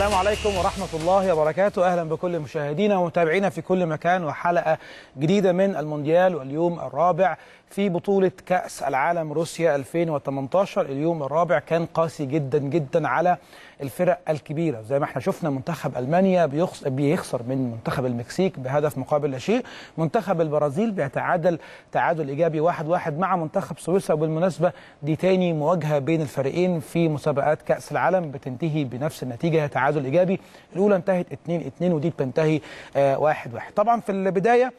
السلام عليكم ورحمة الله وبركاته أهلا بكل مشاهدينا ومتابعينا في كل مكان وحلقة جديدة من المونديال واليوم الرابع في بطولة كأس العالم روسيا 2018 اليوم الرابع كان قاسي جدا جدا على الفرق الكبيرة زي ما احنا شفنا منتخب ألمانيا بيخسر من منتخب المكسيك بهدف مقابل لا شيء منتخب البرازيل بيتعادل تعادل إيجابي واحد واحد مع منتخب سويسرا وبالمناسبة دي تاني مواجهة بين الفريقين في مسابقات كأس العالم بتنتهي بنفس النتيجة تعادل إيجابي الأولى انتهت 2-2 ودي بتنتهي 1-1 آه واحد واحد. طبعا في البداية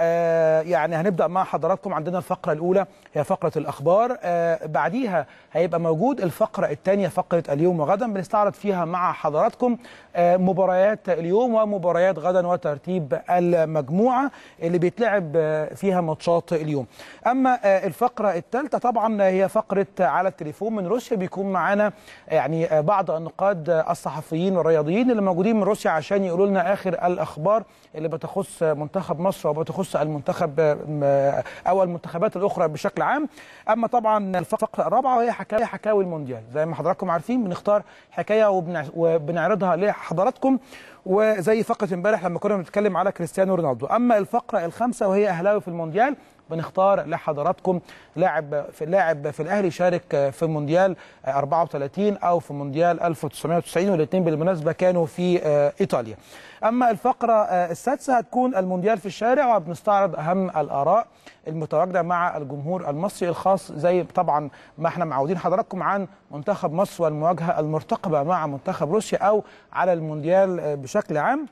آه، يعني هنبدأ مع حضراتكم عندنا الفقرة الأولى هي فقرة الأخبار آه، بعديها هيبقى موجود الفقرة الثانية فقرة اليوم وغدا بنستعرض فيها مع حضراتكم آه، مباريات اليوم ومباريات غدا وترتيب المجموعة اللي بيتلعب فيها ماتشات اليوم أما الفقرة الثالثة طبعا هي فقرة على التليفون من روسيا بيكون معانا يعني بعض النقاد الصحفيين والرياضيين اللي موجودين من روسيا عشان يقولوا لنا آخر الأخبار اللي بتخص منتخب مصر وبتخص المنتخب آه، او المنتخبات الاخرى بشكل عام اما طبعا الفقره الرابعه وهي حكايه حكاوي المونديال زي ما حضراتكم عارفين بنختار حكايه وبنعرضها لحضراتكم وزي فقره امبارح لما كنا بنتكلم على كريستيانو رونالدو اما الفقره الخامسه وهي اهلاوي في المونديال بنختار لحضراتكم لاعب في لاعب في الاهلي شارك في مونديال 34 او في مونديال 1990 والاثنين بالمناسبه كانوا في آه، ايطاليا. اما الفقره آه، السادسه هتكون المونديال في الشارع وبنستعرض اهم الاراء المتواجده مع الجمهور المصري الخاص زي طبعا ما احنا معودين حضراتكم عن منتخب مصر والمواجهه المرتقبه مع منتخب روسيا او على المونديال آه، بشكل عام.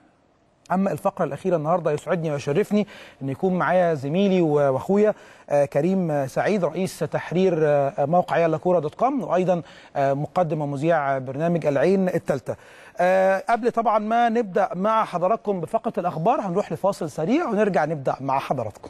اما الفقره الاخيره النهارده يسعدني ويشرفني ان يكون معايا زميلي واخويا آه، كريم آه، سعيد رئيس تحرير آه، موقع يلا كوره دوت كوم وايضا مقدم ومذيع برنامج العين الثالثه قبل طبعا ما نبدا مع حضراتكم بفقره الاخبار هنروح لفاصل سريع ونرجع نبدا مع حضراتكم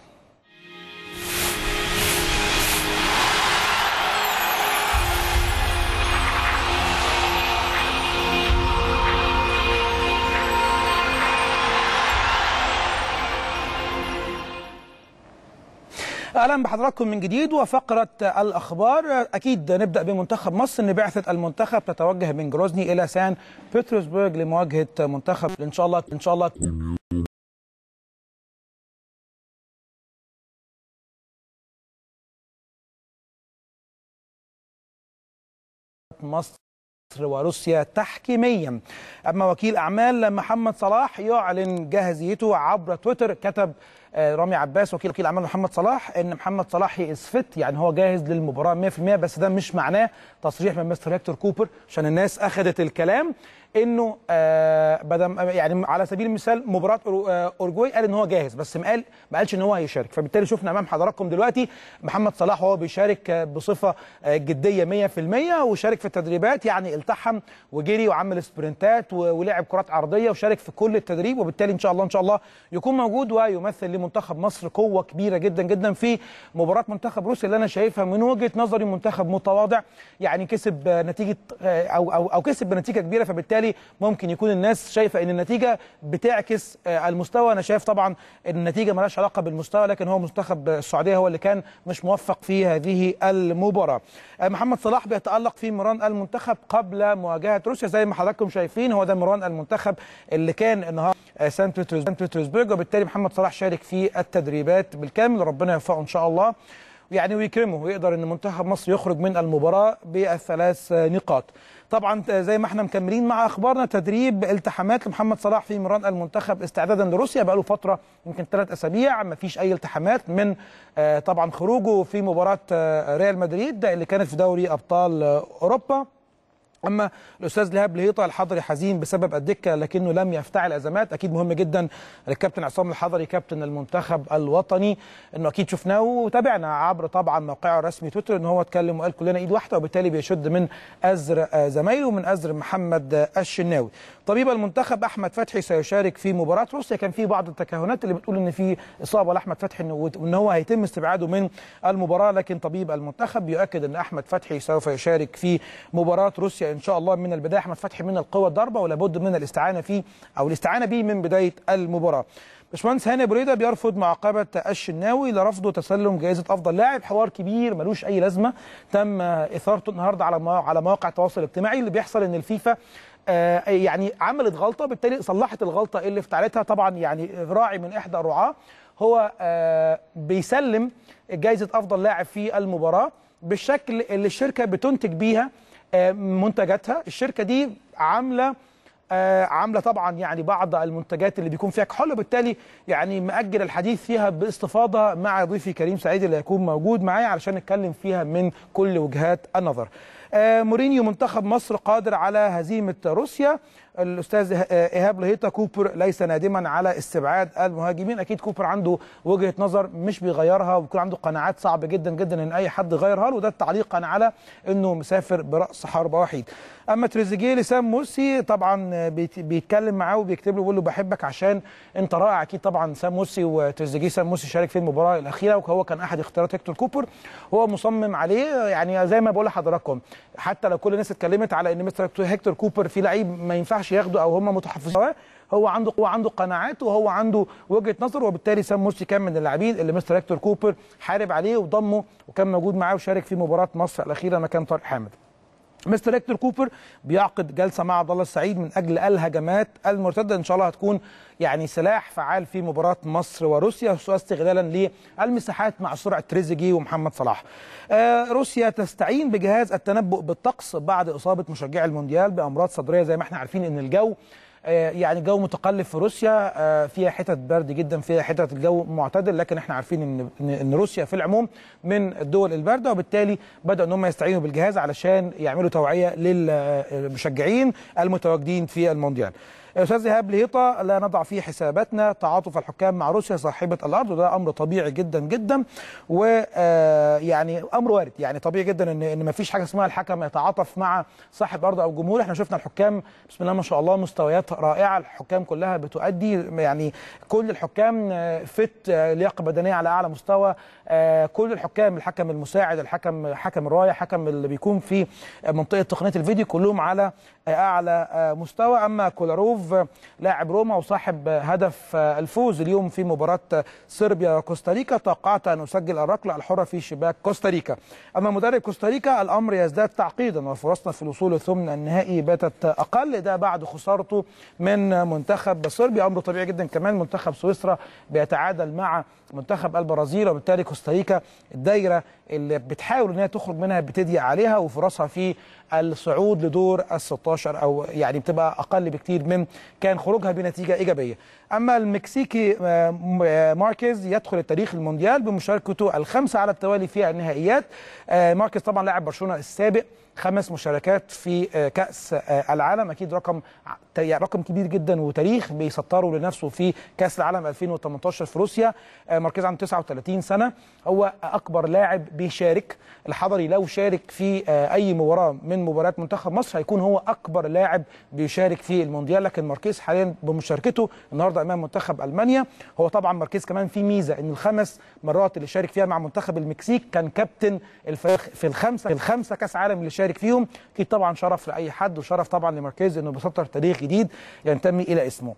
اهلا بحضراتكم من جديد وفقره الاخبار اكيد نبدا بمنتخب مصر ان بعثه المنتخب تتوجه من جروزني الى سان بطرسبرغ لمواجهه منتخب ان شاء الله ان شاء الله مصر مصر وروسيا تحكيميا أما وكيل أعمال محمد صلاح يعلن جاهزيته عبر تويتر كتب آه، رامي عباس وكيل وكيل اعمال محمد صلاح ان محمد صلاح از فت يعني هو جاهز للمباراه 100% بس ده مش معناه تصريح من مستر هيكتور كوبر عشان الناس اخذت الكلام انه آه، بدل يعني على سبيل المثال مباراه آه، اورجواي قال ان هو جاهز بس ما قال ما قالش ان هو هيشارك فبالتالي شفنا امام حضراتكم دلوقتي محمد صلاح وهو بيشارك آه، بصفه جديه 100% وشارك في التدريبات يعني التحم وجري وعمل سبرنتات ولعب كرات عرضيه وشارك في كل التدريب وبالتالي ان شاء الله ان شاء الله يكون موجود ويمثل لمنتخب مصر قوه كبيره جدا جدا في مباراه منتخب روسيا اللي انا شايفها من وجهه نظري منتخب متواضع يعني كسب نتيجه او او, أو كسب بنتيجه كبيره فبالتالي وبالتالي ممكن يكون الناس شايفه ان النتيجه بتعكس آه، المستوى انا شايف طبعا ان النتيجه مالهاش علاقه بالمستوى لكن هو منتخب السعوديه هو اللي كان مش موفق في هذه المباراه آه، محمد صلاح بيتالق في مران المنتخب قبل مواجهه روسيا زي ما حضراتكم شايفين هو ده مران المنتخب اللي كان النهارده آه، سان بيترسبرج وبالتالي محمد صلاح شارك في التدريبات بالكامل ربنا يوفقه ان شاء الله يعني ويكرمه ويقدر ان منتخب مصر يخرج من المباراه بالثلاث نقاط طبعا زي ما احنا مكملين مع اخبارنا تدريب التحامات لمحمد صلاح في مران المنتخب استعدادا لروسيا بقاله فتره يمكن ثلاث اسابيع ما فيش اي التحامات من آه، طبعا خروجه في مباراه آه، ريال مدريد اللي كانت في دوري ابطال آه، اوروبا اما الاستاذ لهاب لهيطه الحضري حزين بسبب الدكه لكنه لم يفتعل ازمات اكيد مهم جدا الكابتن عصام الحضري كابتن المنتخب الوطني انه اكيد شفناه وتابعنا عبر طبعا موقعه الرسمي تويتر ان هو اتكلم وقال كلنا ايد واحده وبالتالي بيشد من ازر زمايله ومن ازر محمد الشناوي طبيب المنتخب احمد فتحي سيشارك في مباراه روسيا كان في بعض التكهنات اللي بتقول ان في اصابه لاحمد فتحي وان هو هيتم استبعاده من المباراه لكن طبيب المنتخب يؤكد ان احمد فتحي سوف يشارك في مباراه روسيا ان شاء الله من البدايه احمد فتحي من القوى الضاربه ولابد من الاستعانه فيه او الاستعانه به من بدايه المباراه باشمهندس هاني بريده بيرفض معاقبه الشناوي لرفضه تسلم جائزه افضل لاعب حوار كبير ملوش اي لازمه تم اثارته النهارده على على مواقع التواصل الاجتماعي اللي بيحصل ان الفيفا آه، يعني عملت غلطه بالتالي صلحت الغلطه اللي افتعلتها طبعا يعني راعي من احدى الرعاه هو آه، بيسلم جائزه افضل لاعب في المباراه بالشكل اللي الشركه بتنتج بيها آه، منتجاتها الشركه دي عامله آه عامله طبعا يعني بعض المنتجات اللي بيكون فيها كحول وبالتالي يعني مأجل الحديث فيها باستفاضه مع ضيفي كريم سعيد اللي هيكون موجود معايا علشان نتكلم فيها من كل وجهات النظر. آه، مورينيو منتخب مصر قادر على هزيمه روسيا الاستاذ إه-، آه، ايهاب لهيطه كوبر ليس نادما على استبعاد المهاجمين اكيد كوبر عنده وجهه نظر مش بيغيرها وبيكون عنده قناعات صعب جدا جدا ان اي حد يغيرها له وده تعليقا على انه مسافر براس حربه وحيد اما تريزيجيه لسام مرسي طبعا بيتكلم معاه وبيكتب له بيقول له بحبك عشان انت رائع اكيد طبعا سام مرسي وتريزيجيه سام مرسي شارك في المباراه الاخيره وهو كان احد اختيارات هيكتور كوبر هو مصمم عليه يعني زي ما بقول لحضراتكم حتى لو كل الناس اتكلمت على ان مستر هيكتور كوبر في لعيب ما ينفعش ياخده او هم متحفظين هو عنده هو عنده قناعات وهو عنده وجهه نظر وبالتالي سام مرسي كان من اللاعبين اللي مستر هيكتور كوبر حارب عليه وضمه وكان موجود معاه وشارك في مباراه مصر الاخيره مكان طارق حامد مستر هيكتور كوبر بيعقد جلسه مع عبد الله السعيد من اجل الهجمات المرتده ان شاء الله هتكون يعني سلاح فعال في مباراه مصر وروسيا استغلالا للمساحات مع سرعه تريزيجي ومحمد صلاح. آه روسيا تستعين بجهاز التنبؤ بالطقس بعد اصابه مشجعي المونديال بامراض صدريه زي ما احنا عارفين ان الجو آه، يعني جو متقلب في روسيا آه، فيها حتت برد جدا فيها حتت الجو معتدل لكن احنا عارفين ان ان روسيا في العموم من الدول البارده وبالتالي بداوا ان هم يستعينوا بالجهاز علشان يعملوا توعيه للمشجعين المتواجدين في المونديال استاذ ايهاب لهيطه لا نضع في حساباتنا تعاطف الحكام مع روسيا صاحبه الارض وده امر طبيعي جدا جدا ويعني آه، امر وارد يعني طبيعي جدا ان ان ما فيش حاجه اسمها الحكم يتعاطف مع صاحب ارض او جمهور احنا شفنا الحكام بسم الله ما شاء الله مستويات رائعه الحكام كلها بتؤدي يعني كل الحكام آه، فت آه، لياقه بدنيه على اعلى مستوى كل الحكام الحكم المساعد الحكم حكم الرايه حكم اللي بيكون في منطقه تقنيه الفيديو كلهم على اعلى مستوى اما كولاروف كروف لاعب روما وصاحب هدف الفوز اليوم في مباراه صربيا كوستاريكا توقعت ان يسجل الركله الحره في شباك كوستاريكا اما مدرب كوستاريكا الامر يزداد تعقيدا وفرصنا في الوصول ثمن النهائي باتت اقل ده بعد خسارته من منتخب صربيا امر طبيعي جدا كمان منتخب سويسرا بيتعادل مع منتخب البرازيل وبالتالي كوستاريكا الدايره اللي بتحاول ان هي تخرج منها بتضيق عليها وفرصها في الصعود لدور ال 16 او يعني بتبقى اقل بكتير من كان خروجها بنتيجه ايجابيه. اما المكسيكي آه، ماركيز يدخل التاريخ المونديال بمشاركته الخمسه على التوالي في النهائيات. آه، ماركيز طبعا لاعب برشلونه السابق خمس مشاركات في آه، كاس آه، العالم اكيد رقم يعني رقم كبير جدا وتاريخ بيسطره لنفسه في كاس العالم 2018 في روسيا آه، مركز عنده 39 سنه هو اكبر لاعب بيشارك الحضري لو شارك في اي مباراه من مباريات منتخب مصر هيكون هو اكبر لاعب بيشارك في المونديال لكن ماركيز حاليا بمشاركته النهارده امام منتخب المانيا هو طبعا ماركيز كمان في ميزه ان الخمس مرات اللي شارك فيها مع منتخب المكسيك كان كابتن الفريق في الخمسه في الخمسه كاس عالم اللي شارك يشارك فيهم اكيد طبعا شرف لاي حد وشرف طبعا لمركز انه بيسطر تاريخ جديد ينتمي الى اسمه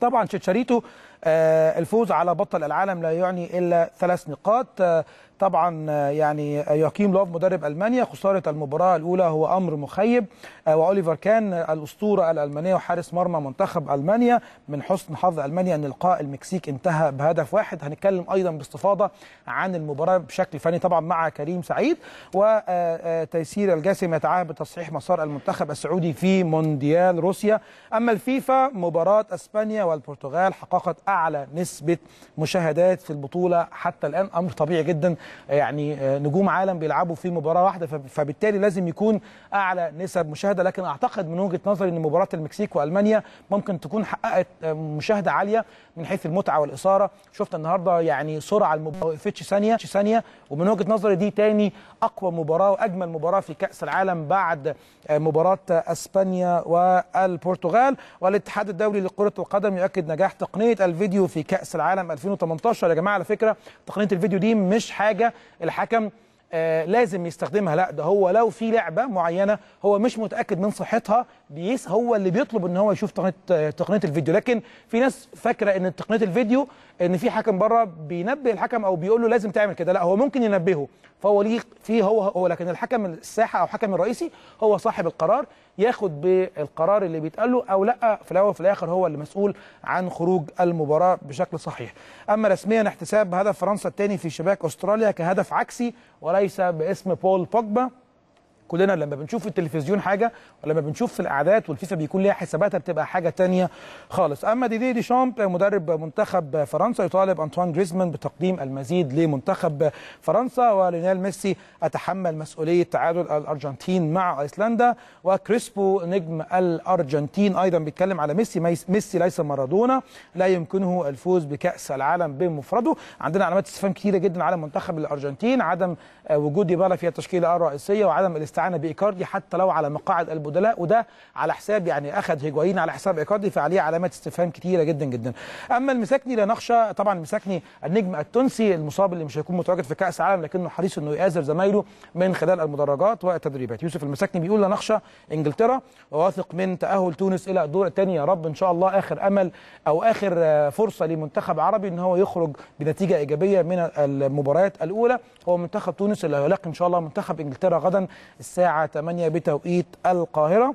طبعا تشيتشاريتو آه، الفوز على بطل العالم لا يعني الا ثلاث نقاط آه، طبعا آه، يعني يوكيم لوف مدرب المانيا خساره المباراه الاولى هو امر مخيب واوليفر كان الاسطوره الالمانيه وحارس مرمى منتخب المانيا من حسن حظ المانيا ان لقاء المكسيك انتهى بهدف واحد هنتكلم ايضا باستفاضه عن المباراه بشكل فني طبعا مع كريم سعيد وتيسير الجاسم يتعاهد بتصحيح مسار المنتخب السعودي في مونديال روسيا اما الفيفا مباراه اسبانيا والبرتغال حققت اعلى نسبه مشاهدات في البطوله حتى الان امر طبيعي جدا يعني آه، نجوم عالم بيلعبوا في مباراه واحده فبالتالي لازم يكون اعلى نسب مشاهده لكن اعتقد من وجهه نظري ان مباراه المكسيك والمانيا ممكن تكون حققت آه، مشاهده عاليه من حيث المتعه والاثاره شفت النهارده يعني سرعه المباراه ما وقفتش ثانيه ثانيه ومن وجهه نظري دي تاني اقوى مباراه واجمل مباراه في كاس العالم بعد آه، مباراه اسبانيا والبرتغال والاتحاد الدولي لكره القدم يؤكد نجاح تقنيه الفيديو في كاس العالم 2018 يا جماعه على فكره تقنيه الفيديو دي مش حاجه الحكم آه لازم يستخدمها لا ده هو لو في لعبه معينه هو مش متاكد من صحتها بيس هو اللي بيطلب ان هو يشوف تقنيه تقنيه الفيديو لكن في ناس فاكره ان تقنيه الفيديو ان في حكم بره بينبه الحكم او بيقول له لازم تعمل كده لا هو ممكن ينبهه فهو ليه فيه هو هو لكن الحكم الساحه او الحكم الرئيسي هو صاحب القرار ياخد بالقرار اللي بيتقال له او لا في الاول وفي الاخر هو اللي مسؤول عن خروج المباراه بشكل صحيح اما رسميا احتساب هدف فرنسا الثاني في شباك استراليا كهدف عكسي وليس باسم بول بوجبا كلنا لما بنشوف في التلفزيون حاجه ولما بنشوف في الاعداد والفيفا بيكون ليها حساباتها بتبقى حاجه تانية خالص اما ديدي دي شامب مدرب منتخب فرنسا يطالب انطوان جريزمان بتقديم المزيد لمنتخب فرنسا وليونيل ميسي اتحمل مسؤوليه تعادل الارجنتين مع ايسلندا وكريسبو نجم الارجنتين ايضا بيتكلم على ميسي ميسي ليس مارادونا لا يمكنه الفوز بكاس العالم بمفرده عندنا علامات استفهام كثيره جدا على منتخب الارجنتين عدم وجود ديبالا في التشكيله الرئيسيه وعدم الاست استعان بايكاردي حتى لو على مقاعد البدلاء وده على حساب يعني اخذ هيجوين على حساب ايكاردي فعليه علامات استفهام كتيره جدا جدا اما المساكني لا نخشى طبعا المساكني النجم التونسي المصاب اللي مش هيكون متواجد في كاس العالم لكنه حريص انه يؤازر زمايله من خلال المدرجات والتدريبات يوسف المساكني بيقول لا نخشى انجلترا واثق من تاهل تونس الى الدور الثاني يا رب ان شاء الله اخر امل او اخر فرصه لمنتخب عربي ان هو يخرج بنتيجه ايجابيه من المباريات الاولى هو منتخب تونس اللي هيلاقي ان شاء الله منتخب انجلترا غدا الساعة 8 بتوقيت القاهرة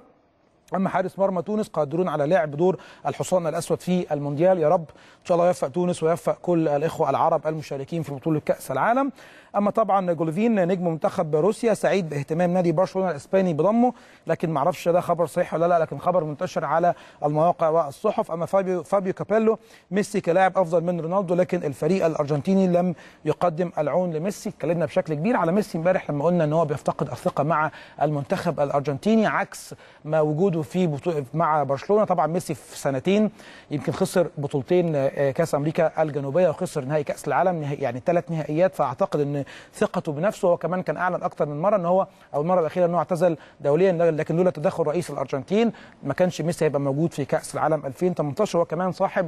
اما حارس مرمى تونس قادرون على لعب دور الحصان الاسود في المونديال يا رب ان شاء الله يوفق تونس ويوفق كل الاخوه العرب المشاركين في بطوله كاس العالم اما طبعا جولفين نجم منتخب روسيا سعيد باهتمام نادي برشلونه الاسباني بضمه لكن ما اعرفش ده خبر صحيح ولا لا لكن خبر منتشر على المواقع والصحف اما فابيو فابيو كابيلو ميسي كلاعب افضل من رونالدو لكن الفريق الارجنتيني لم يقدم العون لميسي اتكلمنا بشكل كبير على ميسي امبارح لما قلنا ان هو بيفتقد الثقه مع المنتخب الارجنتيني عكس ما وجوده في مع برشلونه طبعا ميسي في سنتين يمكن خسر بطولتين آه، كاس امريكا الجنوبيه وخسر نهائي كاس العالم يعني ثلاث نهائيات فاعتقد ان ثقته بنفسه هو كمان كان اعلن اكتر من مره ان هو او المره الاخيره انه اعتزل دوليا لكن لولا تدخل رئيس الارجنتين ما كانش ميسي هيبقى موجود في كاس العالم 2018 هو كمان صاحب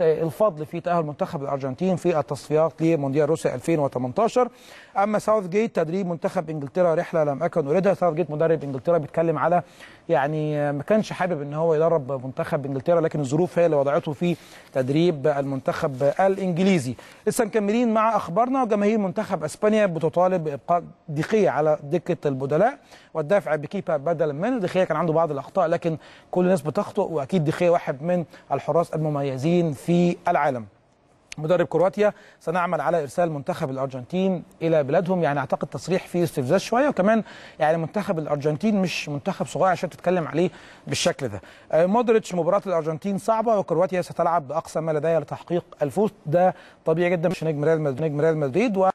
الفضل في تاهل منتخب الارجنتين في التصفيات لمونديال روسيا 2018 اما ساوث جيت تدريب منتخب انجلترا رحله لم اكن اريدها ساوث جيت مدرب انجلترا بيتكلم على يعني ما كانش حابب ان هو يدرب منتخب انجلترا لكن الظروف هي اللي وضعته في تدريب المنتخب الانجليزي لسه مكملين مع اخبارنا وجماهير منتخب اسبانيا بتطالب بابقاء دقية على دكة البدلاء والدافع بكيبا بدلا من دخية كان عنده بعض الاخطاء لكن كل الناس بتخطئ واكيد دخية واحد من الحراس المميزين في العالم مدرب كرواتيا سنعمل على ارسال منتخب الارجنتين الى بلادهم يعني اعتقد تصريح فيه استفزاز شويه وكمان يعني منتخب الارجنتين مش منتخب صغير عشان تتكلم عليه بالشكل ده آه، مودريتش مباراه الارجنتين صعبه وكرواتيا ستلعب باقصى ما لديها لتحقيق الفوز ده طبيعي جدا مش نجم ريال مدريد نجم ريال مدريد و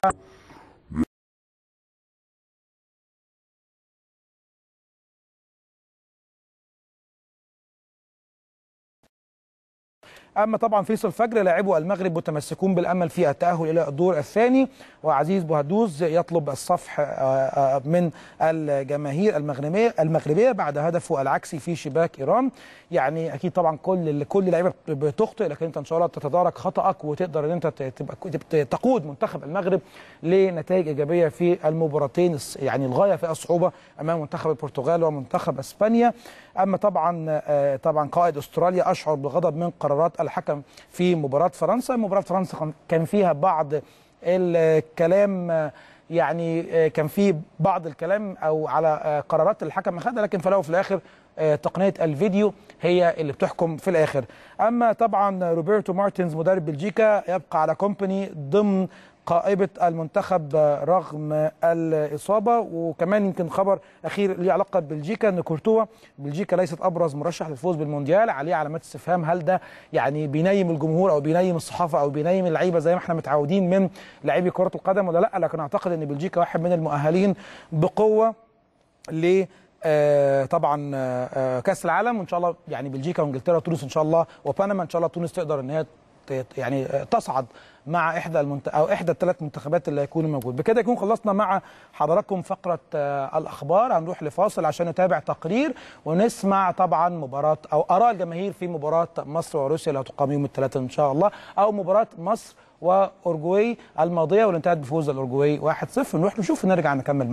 اما طبعا فيصل فجر لاعبو المغرب متمسكون بالامل في التاهل الى الدور الثاني وعزيز بوهدوز يطلب الصفح آه، آه، من الجماهير المغربيه المغربيه بعد هدفه العكسي في شباك ايران يعني اكيد طبعا كل كل لعيبه بتخطئ لكن انت ان شاء الله تتدارك خطاك وتقدر ان انت تبقى تقود منتخب المغرب لنتائج ايجابيه في المباراتين يعني الغايه في الصعوبه امام منتخب البرتغال ومنتخب اسبانيا اما طبعا آه، طبعا قائد استراليا اشعر بالغضب من قرارات الحكم في مباراه فرنسا مباراه فرنسا كان فيها بعض الكلام آه، يعني آه، كان في بعض الكلام او على قرارات الحكم اخذها لكن في الاخر تقنيه الفيديو هي اللي بتحكم في الاخر اما طبعا روبرتو مارتنز مدرب بلجيكا يبقى على كومباني ضمن قائبه المنتخب رغم الاصابه وكمان يمكن خبر اخير ليه علاقه ببلجيكا ان كورتوا بلجيكا ليست ابرز مرشح للفوز بالمونديال عليه علامات استفهام هل ده يعني بينيم الجمهور او بينيم الصحافه او بينيم اللعيبه زي ما احنا متعودين من لاعبي كره القدم ولا لا لكن اعتقد ان بلجيكا واحد من المؤهلين بقوه ل آه طبعا آه, آه، كاس العالم وان شاء الله يعني بلجيكا وانجلترا وتونس ان شاء الله وبنما ان شاء الله تونس تقدر ان هي يعني تصعد مع احدى المنت... او احدى الثلاث منتخبات اللي هيكونوا موجود بكده يكون خلصنا مع حضراتكم فقره آه، الاخبار هنروح لفاصل عشان نتابع تقرير ونسمع طبعا مباراه او اراء الجماهير في مباراه مصر وروسيا اللي هتقام يوم الثلاثاء ان شاء الله او مباراه مصر واورجواي الماضيه واللي انتهت بفوز الاورجواي 1-0 نروح نشوف ونرجع نكمل